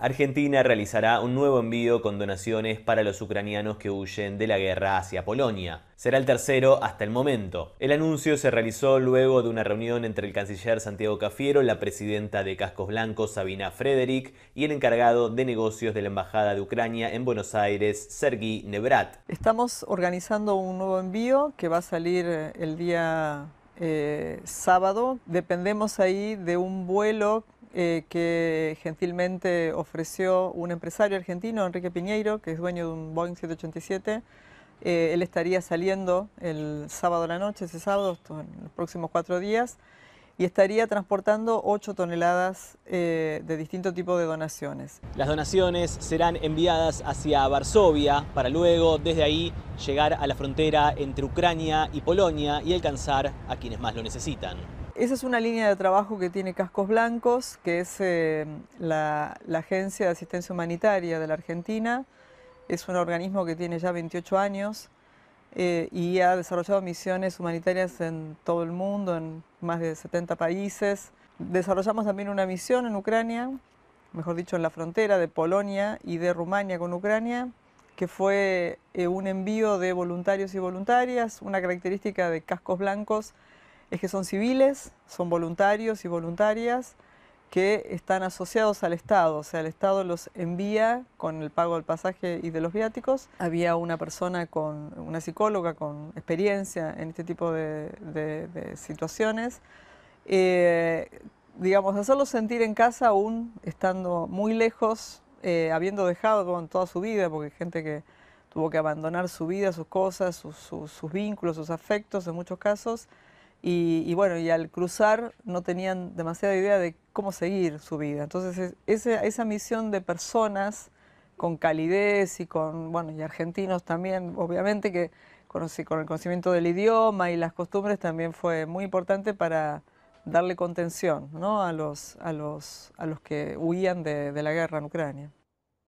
Argentina realizará un nuevo envío con donaciones para los ucranianos que huyen de la guerra hacia Polonia. Será el tercero hasta el momento. El anuncio se realizó luego de una reunión entre el canciller Santiago Cafiero, la presidenta de Cascos Blancos Sabina Frederick y el encargado de negocios de la Embajada de Ucrania en Buenos Aires, Sergi Nebrat. Estamos organizando un nuevo envío que va a salir eh, el día eh, sábado. Dependemos ahí de un vuelo eh, que gentilmente ofreció un empresario argentino, Enrique Piñeiro, que es dueño de un Boeing 787. Eh, él estaría saliendo el sábado a la noche, ese sábado, en los próximos cuatro días, y estaría transportando ocho toneladas eh, de distinto tipo de donaciones. Las donaciones serán enviadas hacia Varsovia para luego desde ahí llegar a la frontera entre Ucrania y Polonia y alcanzar a quienes más lo necesitan esa es una línea de trabajo que tiene Cascos Blancos, que es em, la, Agencia de Asistencia Humanitaria de la Argentina. Es un organismo que tiene ya 28 años eh, y ha desarrollado misiones humanitarias en todo el mundo, en más de 70 países. Desarrollamos también una misión en Ucrania, mejor dicho, en la frontera de Polonia y de Rumania con Ucrania, que fue eh, un envío de voluntarios y voluntarias, una característica de Cascos Blancos es que son civiles, son voluntarios y voluntarias que están asociados al Estado, o sea, el Estado los envía con el pago del pasaje y de los viáticos. Había una persona con, una psicóloga con experiencia en este tipo de, situaciones. Eh, digamos, hacerlos sentir en casa aún estando muy lejos, eh, habiendo dejado toda su vida, porque gente que tuvo que abandonar su vida, sus cosas, sus vínculos, sus afectos en muchos casos, y, bueno, y al cruzar no tenían demasiada idea de cómo seguir su vida. Entonces, esa, esa misión de personas con calidez y con, bueno, y argentinos también, obviamente que con, con el conocimiento del idioma y las costumbres también fue muy importante para darle contención ¿no? a, los, a, los, a los que huían de la guerra en Ucrania.